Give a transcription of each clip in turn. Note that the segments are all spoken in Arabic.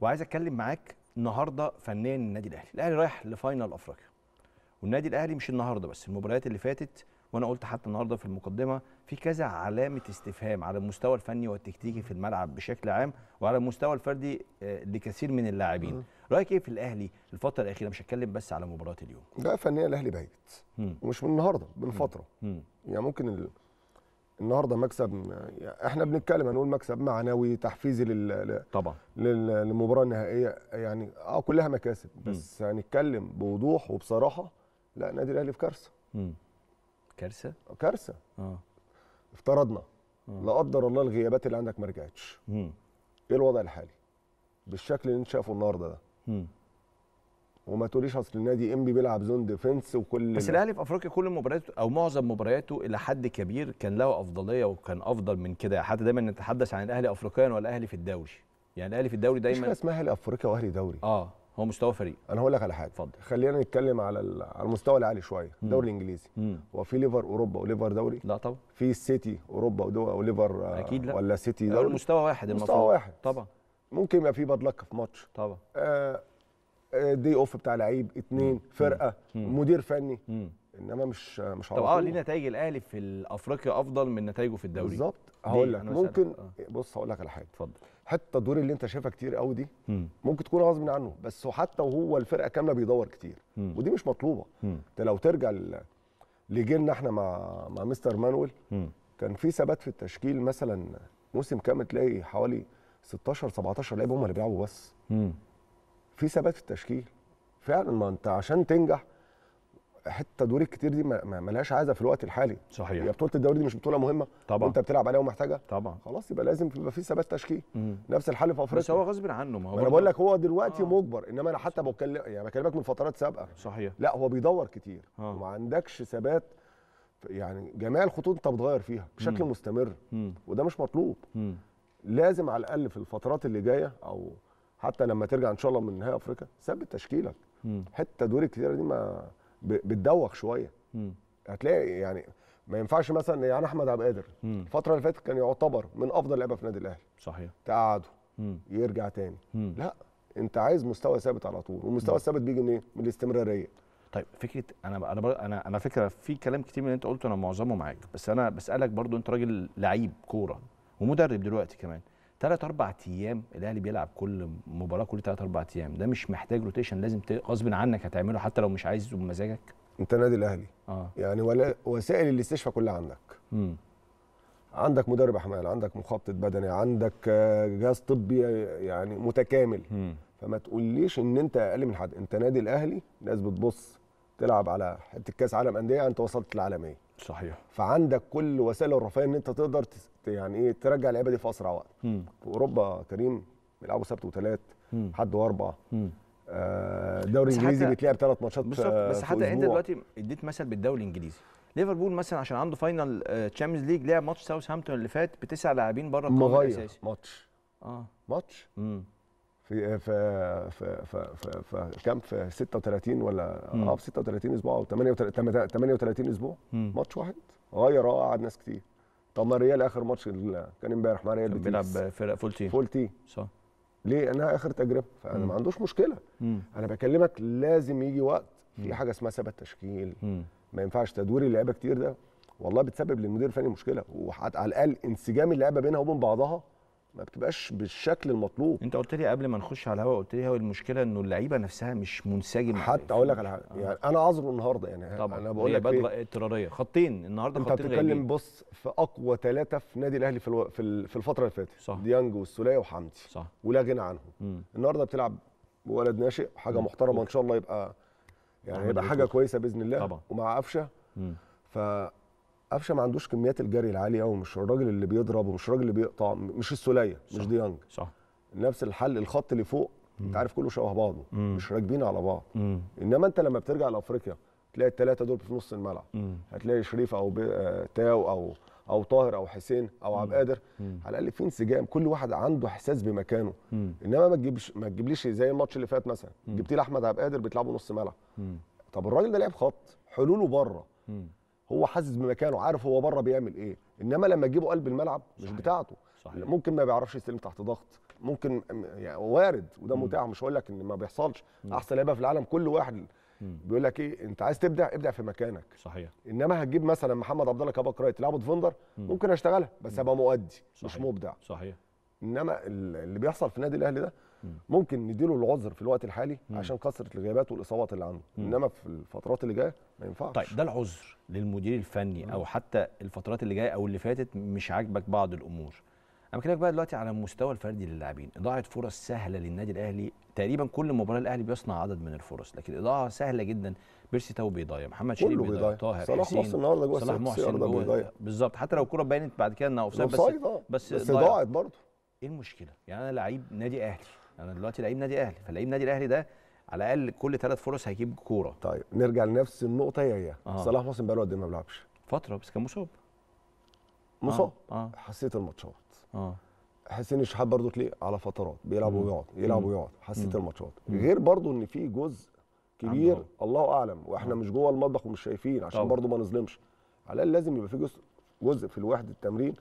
وعايز اتكلم معاك النهارده فنيا النادي الاهلي الاهلي رايح لفاينل افريقيا والنادي الاهلي مش النهارده بس المباريات اللي فاتت وانا قلت حتى النهارده في المقدمه في كذا علامه استفهام على المستوى الفني والتكتيكي في الملعب بشكل عام وعلى المستوى الفردي آه، لكثير من اللاعبين رايك ايه في الاهلي الفتره الاخيره مش هتكلم بس على مباراه اليوم لا فنيا الاهلي بايت ومش من النهارده من فتره يعني ممكن النهارده مكسب يعني احنا بنتكلم هنقول مكسب معنوي تحفيزي لل طبعا للمباراه النهائيه يعني اه كلها مكاسب بس م. هنتكلم بوضوح وبصراحه لا النادي الاهلي في كارثه كارثه كارثه اه افترضنا آه. لا قدر الله الغيابات اللي عندك ما رجعتش ايه الوضع الحالي بالشكل اللي انت شايفه النهارده ده وما تقوليش اصل النادي انبي بيلعب زون ديفنس وكل بس الاهلي في افريقيا كل مبارياته او معظم مبارياته الى حد كبير كان له افضليه وكان افضل من كده حتى دايما نتحدث عن الاهلي افريقيا والاهلي في الدوري يعني الاهلي في الدوري دايما مش اسمها اهلي افريقيا واهلي دوري اه هو مستوى فريق انا هقول لك على حاجه اتفضل خلينا نتكلم على على المستوى العالي شويه الدوري الانجليزي هو في ليفر اوروبا وليفر دوري لا طبعا في سيتي اوروبا وليفر آه، اكيد لا ولا سيتي دوري المستوى واحد المفروض مستوى واحد طبعا ممكن يبقى في بدلكه في ماتش طبعا آه دي اوف بتاع لعيب اتنين فرقه مدير فني انما مش مش طب اه ليه نتائج الاهلي في افريقيا افضل من نتائجه في الدوري بالظبط هقول لك ممكن آه. بص هقول لك على حاجه اتفضل حته الدور اللي انت شايفها كتير قوي دي مم. ممكن تكون غصب عنه بس حتى وهو الفرقه كامله بيدور كتير مم. ودي مش مطلوبه انت لو ترجع لجيلنا احنا مع مع مستر مانويل كان في ثبات في التشكيل مثلا موسم كامل تلاقي حوالي 16 17 لعيب هم اللي بيلعبوا بس في ثبات في التشكيل فعلا ما انت عشان تنجح حته دور الكتير دي ملهاش عايزه في الوقت الحالي صحيح هي بطوله الدوري دي مش بطوله مهمه طبعا وانت بتلعب عليها ومحتاجها طبعا خلاص يبقى لازم يبقى في ثبات تشكيل نفس الحل في افريقيا بس هو غصب عنه ما هو انا بقول لك هو دلوقتي آه. مجبر انما انا حتى بكلم يعني بكلمك من فترات سابقه صحيح لا هو بيدور كتير آه. وما عندكش ثبات يعني جميع الخطوط انت بتغير فيها بشكل مم. مستمر مم. وده مش مطلوب مم. لازم على الاقل في الفترات اللي جايه او حتى لما ترجع ان شاء الله من نهائي افريقيا ثبت تشكيلك حته دور الكتيره دي ما بتدوخ شويه هتلاقي يعني ما ينفعش مثلا يعني احمد عبد القادر الفتره اللي فاتت كان يعتبر من افضل لعيبه في النادي الاهلي صحيح تقعده يرجع تاني لا انت عايز مستوى ثابت على طول والمستوى الثابت بيجي منين من الاستمراريه طيب فكره انا انا انا انا فكره في كلام كتير من اللي انت قلته انا معظمه معاك بس انا بسالك برضو انت راجل لعيب كوره ومدرب دلوقتي كمان ثلاث اربع ايام الاهلي بيلعب كل مباراه كل ثلاث اربع ايام ده مش محتاج روتيشن لازم غصب عنك هتعمله حتى لو مش عايزه بمزاجك انت نادي الاهلي آه. يعني ولا وسائل الاستشفاء كلها عندك امم عندك مدرب احمال عندك مخطط بدني عندك آه، جهاز طبي آه، يعني متكامل مم. فما تقوليش ان انت اقل من حد انت نادي الاهلي الناس بتبص تلعب على حته كاس عالم انديه انت وصلت العالميه صحيح فعندك كل وسائل الرفاهيه ان انت تقدر يعني ايه ترجع اللعيبه دي في اسرع وقت مم. في اوروبا كريم بيلعبوا سبت وثلاث حد واربع آه الدوري الانجليزي بيتلعب ثلاث ماتشات بالظبط بس حتى انت دلوقتي اديت مثل بالدوري الانجليزي ليفربول مثلا عشان عنده فاينل تشامبيونز ليج لعب ماتش ساوثهامبتون اللي فات بتسع لاعبين بره القائمه الاساسي مغير ماتش اه ماتش امم في في في في, في, في كام في 36 ولا اه في 36 اسبوع او 38 38 اسبوع ماتش واحد غير اه قعد ناس كتير طب ما الريال اخر ماتش كان امبارح مع ريال بيلعب فرق فول تيم فول تيم صح ليه انها اخر تجربه فانا ما عندوش مشكله مم. انا بكلمك لازم يجي وقت في حاجه اسمها ثبت تشكيل مم. ما ينفعش تدوير اللعيبه كتير ده والله بتسبب للمدير الفني مشكله وعلى الاقل انسجام اللعيبه بينها وبين بعضها ما بتبقاش بالشكل المطلوب انت قلت لي قبل ما نخش على الهواء قلت لي هو المشكله انه اللعيبه نفسها مش منسجمه حتى اقول لك على حاجه يعني, آه. يعني انا اعذره النهارده يعني طبعا انا بقول لك بدله إيه؟ اضطراريه خطين النهارده خطين انت بتتكلم بص في اقوى ثلاثه في نادي الاهلي في, الو... في الفتره اللي فاتت صح ديانج والسوليه وحمدي صح ولا غنى عنهم النهارده بتلعب بولد ناشئ حاجه مم. محترمه ان شاء الله يبقى يعني يبقى حاجه كويسه باذن الله طبعا ومع قفشه ف قفشه ما عندوش كميات الجري العاليه قوي مش الراجل اللي بيضرب ومش الراجل اللي بيقطع مش السوليه مش ديانج صح نفس الحل الخط اللي فوق انت عارف كله شبه بعضه مش راكبين على بعض مم. انما انت لما بترجع لافريقيا تلاقي الثلاثه دول في نص الملعب مم. هتلاقي شريف او بي... آه، تاو او او طاهر او حسين او عبد القادر على الاقل في انسجام كل واحد عنده احساس بمكانه مم. انما ما تجيبش ما تجيبليش زي الماتش اللي فات مثلا جبت لي احمد عبد القادر بتلعبه نص ملعب طب الراجل ده لعب خط حلوله بره مم. هو حاسس بمكانه عارف هو بره بيعمل ايه انما لما تجيبه قلب الملعب مش صحيح. بتاعته صحيح. ممكن ما بيعرفش يستلم تحت ضغط ممكن يعني وارد وده متاح مش هقول لك ان ما بيحصلش احسن لعيبه في العالم كل واحد بيقول لك ايه انت عايز تبدع ابدع في مكانك صحيح انما هتجيب مثلا محمد عبد الله كباك رايت لعبه ديفندر ممكن اشتغلها بس هبقى مؤدي صحيح. مش مبدع صحيح انما اللي بيحصل في النادي الاهلي ده ممكن نديله العذر في الوقت الحالي عشان كثره الغيابات والاصابات اللي عنده انما في الفترات اللي جايه ما ينفعش طيب ده العذر للمدير الفني او حتى الفترات اللي جايه او اللي فاتت مش عاجبك بعض الامور انا بكلمك بقى دلوقتي على المستوى الفردي للاعبين اضاعه فرص سهله للنادي الاهلي تقريبا كل مباراه الاهلي بيصنع عدد من الفرص لكن اضاعه سهله جدا بيرسي تاو بيضيع محمد شريف بيضيع طاهر صلاح محسن النهارده جوه صلاح محسن جوه بالظبط حتى لو الكوره باينت بعد كده انها اوفسايد بس بس آه. ضاعت برضه ايه المشكله يعني انا لعيب نادي اهلي انا دلوقتي لعيب نادي اهلي فلعيب نادي الاهلي ده على الاقل كل ثلاث فرص هيجيب كوره طيب نرجع لنفس النقطه هي هي آه. صلاح محسن بقاله قد إيه ما بيلعبش فتره بس كان مصاب مصاب آه. آه. حسيت الماتشات اه حسين الشحات برضه تلاقيه على فترات بيلعب ويقعد يلعب ويقعد حسيت الماتشات غير برضه ان في جزء كبير عمو. الله اعلم واحنا آه. مش جوه المطبخ ومش شايفين عشان برضه ما نظلمش على الاقل لازم يبقى في جزء جزء في الوحده التمرين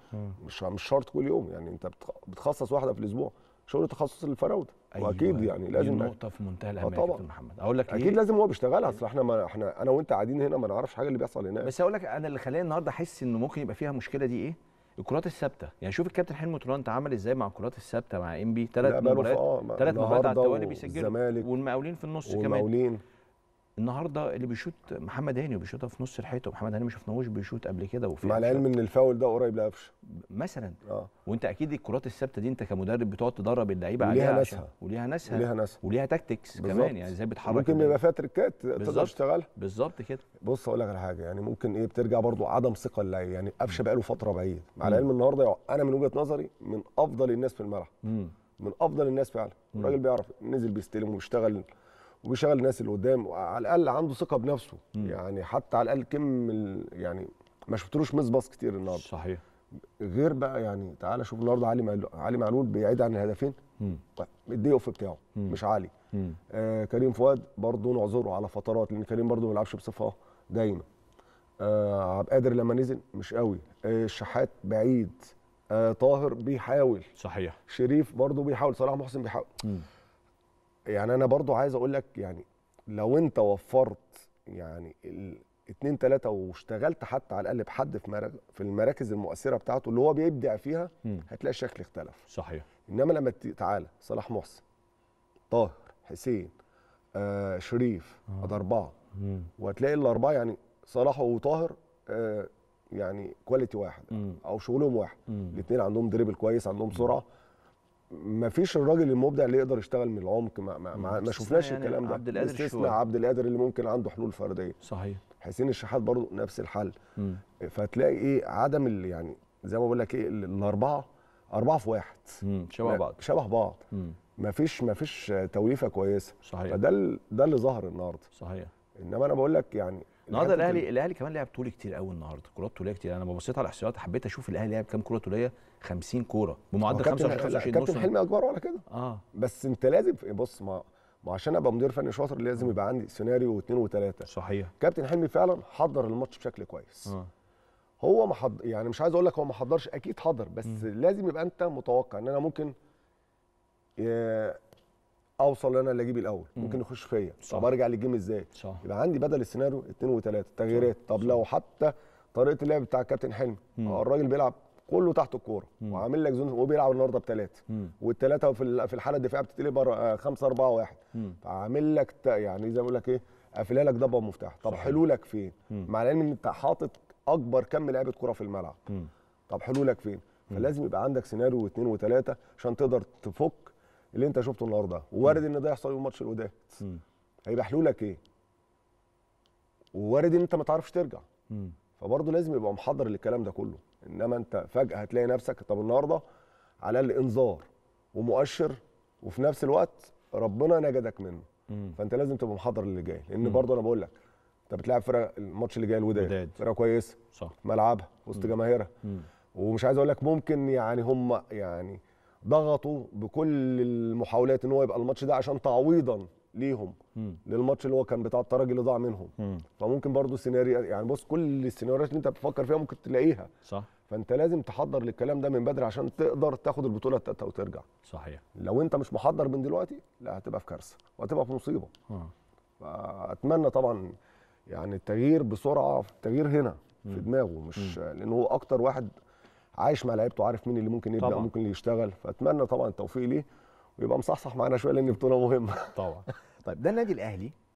مش مش شرط كل يوم يعني انت بتخصص واحده في الاسبوع شغل تخصص الفراوده أيوة. واكيد أيوة. يعني لازم نقطه في منتهى آه، الاهميه يا كابتن محمد اقول لك اكيد إيه؟ لازم هو بيشتغلها اصل إيه؟ احنا ما احنا انا وانت قاعدين هنا ما نعرفش حاجه اللي بيحصل هناك بس اقول لك انا اللي خلاني النهارده احس انه ممكن يبقى فيها مشكله دي ايه الكرات الثابته يعني شوف الكابتن حلمي ترانت عمل ازاي مع الكرات الثابته مع ام بي ثلاث مباريات ثلاث آه، مباريات على التوالي بيسجلوا والمقاولين في النص كمان النهارده اللي بيشوط محمد هاني وبيشوطها في نص الحيطه ومحمد هاني ما شفناهوش بيشوط قبل كده وفي مع العلم ان الفاول ده قريب لقفشه مثلا اه وانت اكيد الكرات الثابته دي انت كمدرب بتقعد تدرب اللعيبه عليها ناسها وليها ناسها وليها ناسها وليها تاكتكس كمان يعني ازاي بتحرك ممكن يبقى فيها تريكات تقدر تشتغلها بالظبط كده بص اقول لك على حاجه يعني ممكن ايه بترجع برضو عدم ثقه اللعيب يعني قفشه بقى له فتره بعيد مع العلم النهارده انا من وجهه نظري من افضل الناس في الملعب من افضل الناس فعلا الراجل بيعرف نزل بيستلم واشتغل وبيشغل الناس اللي قدام على الاقل عنده ثقه بنفسه مم. يعني حتى على الاقل كم يعني ما شفتلوش مس باص كتير النهارده صحيح غير بقى يعني تعالى شوف النهارده علي معلول علي معلول بعيد عن الهدفين الدي طيب، اوف بتاعه مم. مش عالي آه كريم فؤاد برضه نعذره على فترات لان كريم برضه ما بيلعبش بصفه دايما آه عبد القادر لما نزل مش قوي آه الشحات بعيد آه طاهر بيحاول صحيح شريف برضه بيحاول صلاح محسن بيحاول مم. يعني انا برضو عايز اقول لك يعني لو انت وفرت يعني الاثنين تلاته واشتغلت حتى على الاقل بحد في في المراكز المؤثره بتاعته اللي هو بيبدع فيها هتلاقي الشكل اختلف صحيح انما لما تعالى صلاح محسن طاهر حسين آه شريف آه. اربعه وهتلاقي الاربعه يعني صلاح وطاهر آه يعني كواليتي واحد مم. او شغلهم واحد الاثنين عندهم دريبل كويس عندهم سرعه ما فيش الراجل المبدع اللي يقدر يشتغل من العمق ما, ما, ما, شفناش يعني الكلام ده عبد القادر عبد القادر اللي ممكن عنده حلول فرديه صحيح حسين الشحات برضه نفس الحل مم. فتلاقي ايه عدم يعني زي ما بقول لك ايه الاربعه اربعه في واحد مم. شبه بعض شبه بعض ما فيش ما فيش توليفه كويسه صحيح فده ده اللي ظهر النهارده صحيح انما انا بقول لك يعني النهارده الاهلي الاهلي كمان لعب طول كتير قوي النهارده كرات طوليه كتير انا لما بصيت على الاحصائيات حبيت اشوف الاهلي لعب كام كره طوليه 50 كوره بمعدل 25 25 كابتن حلمي اكبر على كده اه بس انت لازم بص ما ما عشان ابقى مدير فني شاطر لازم آه. يبقى عندي سيناريو واثنين وثلاثه صحيح كابتن حلمي فعلا حضر الماتش بشكل كويس آه. هو ما حضر يعني مش عايز اقول لك هو ما حضرش اكيد حضر بس م. لازم يبقى انت متوقع ان انا ممكن آه، اوصل انا اللي اجيب الاول ممكن يخش فيا طب ارجع للجيم ازاي يبقى عندي بدل السيناريو اثنين وثلاثه تغييرات طب لو حتى طريقه اللعب بتاع كابتن حلمي آه، الراجل بيلعب كله تحت الكوره وعامل لك زون وبيلعب النهارده بثلاثه والثلاثه في الحاله الدفاعيه بتتقلب 5 4 1 فعامل لك يعني زي ما بقول لك ايه قافلها لك ضبه مفتاح طب حلولك فين مع العلم ان انت حاطط اكبر كم لعيبه كوره في الملعب طب حلولك فين فلازم يبقى عندك سيناريو واثنين وثلاثه عشان تقدر تفك اللي انت شفته النهارده ووارد ان ده يحصل يوم ماتش الوداد هيبقى حلولك ايه؟ ووارد ان انت ما تعرفش ترجع فبرضه لازم يبقى محضر للكلام ده كله انما انت فجاه هتلاقي نفسك طب النهارده على الانذار ومؤشر وفي نفس الوقت ربنا نجدك منه مم. فانت لازم تبقى محضر للي جاي لان برضه انا بقول لك انت بتلعب فرقه الماتش اللي جاي الوداد فرقه كويسه صح ملعبها وسط جماهيرها ومش عايز اقول لك ممكن يعني هم يعني ضغطوا بكل المحاولات ان هو يبقى الماتش ده عشان تعويضا ليهم للماتش اللي هو كان بتاع الترجي اللي ضاع منهم فممكن برضو السيناريو يعني بص كل السيناريوهات اللي انت بتفكر فيها ممكن تلاقيها صح فانت لازم تحضر للكلام ده من بدري عشان تقدر تاخد البطوله التالتة وترجع صحيح لو انت مش محضر من دلوقتي لا هتبقى في كارثه وهتبقى في مصيبه آه. فاتمنى طبعا يعني التغيير بسرعه التغيير هنا في دماغه مش لان هو اكتر واحد عايش مع لعيبته عارف مين اللي ممكن يبدا طبعا. ممكن اللي يشتغل فاتمنى طبعا التوفيق ليه ويبقى مصحصح معانا شويه لان بطوله مهمه طبعا طيب ده النادي الاهلي